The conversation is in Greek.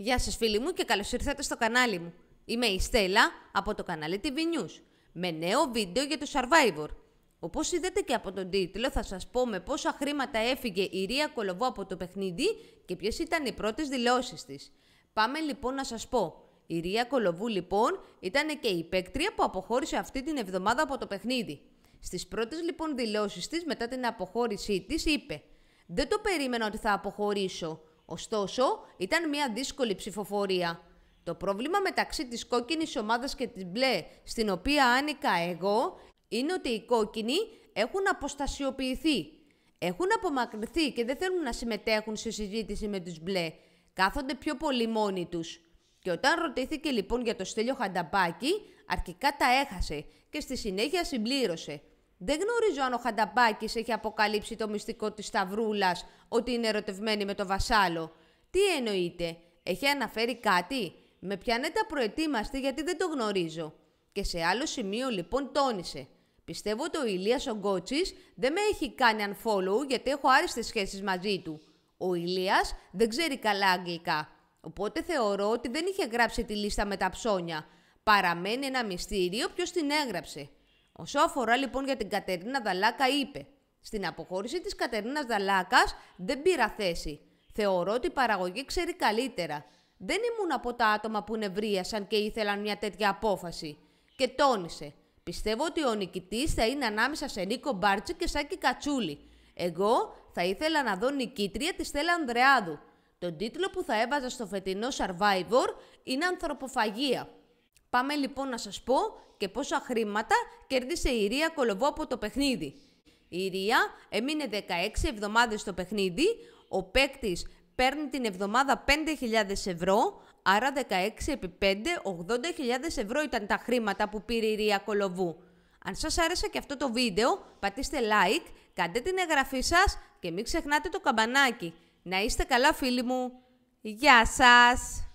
Γεια σας φίλοι μου και καλώς ήρθατε στο κανάλι μου. Είμαι η Στέλλα από το κανάλι TV News με νέο βίντεο για το Survivor. Όπως είδατε και από τον τίτλο θα σας πω με πόσα χρήματα έφυγε η Ρία Κολοβού από το παιχνίδι και ποιες ήταν οι πρώτες δηλώσεις της. Πάμε λοιπόν να σας πω. Η Ρία Κολοβού λοιπόν ήταν και η παίκτρια που αποχώρησε αυτή την εβδομάδα από το παιχνίδι. Στις πρώτες λοιπόν δηλώσεις της μετά την αποχώρησή της είπε «Δεν το περίμενα ότι θα αποχωρήσω. Ωστόσο, ήταν μια δύσκολη ψηφοφορία. Το πρόβλημα μεταξύ της κόκκινης ομάδας και της μπλε, στην οποία άνοικα εγώ, είναι ότι οι κόκκινοι έχουν αποστασιοποιηθεί. Έχουν απομακρυνθεί και δεν θέλουν να συμμετέχουν σε συζήτηση με τους μπλε. Κάθονται πιο πολύ μόνοι τους. Και όταν ρωτήθηκε λοιπόν για το Στέλιο χανταμπάκι αρχικά τα έχασε και στη συνέχεια συμπλήρωσε. Δεν γνωρίζω αν ο Χανταμπάκης έχει αποκαλύψει το μυστικό της Σταυρούλας ότι είναι ερωτευμένη με το βασάλο. Τι εννοείται, έχει αναφέρει κάτι, με πιανέτα προετοίμαστε γιατί δεν το γνωρίζω. Και σε άλλο σημείο λοιπόν τόνισε. Πιστεύω ότι ο Ηλίας ο δεν με έχει κάνει unfollow γιατί έχω άριστες σχέσεις μαζί του. Ο Ήλια δεν ξέρει καλά αγγλικά, οπότε θεωρώ ότι δεν είχε γράψει τη λίστα με τα ψώνια. Παραμένει ένα μυστήριο ποιος την έγραψε. Όσο αφορά λοιπόν για την Κατερίνα Δαλάκα είπε «Στην αποχώρηση της Κατερίνας Δαλάκας δεν πήρα θέση. Θεωρώ ότι η παραγωγή ξέρει καλύτερα. Δεν ήμουν από τα άτομα που νευρίασαν και ήθελαν μια τέτοια απόφαση». Και τόνισε «Πιστεύω ότι ο νικητής θα είναι ανάμεσα σε Νίκο Μπάρτσι και Σάκη Κατσούλη. Εγώ θα ήθελα να δω νικήτρια της Στέλλα Ανδρεάδου. Τον τίτλο που θα έβαζα στο φετινό Survivor είναι «Ανθρωποφαγία». Πάμε λοιπόν να σας πω και πόσα χρήματα κέρδισε η Ρία Κολοβό από το παιχνίδι. Η Ρία έμεινε 16 εβδομάδες στο παιχνίδι, ο παίκτης παίρνει την εβδομάδα 5.000 ευρώ, άρα 16 επί 5, 80.000 ευρώ ήταν τα χρήματα που πήρε η Ρία Κολοβού. Αν σας άρεσε και αυτό το βίντεο, πατήστε like, κάντε την εγγραφή σας και μην ξεχνάτε το καμπανάκι. Να είστε καλά φίλοι μου. Γεια σας!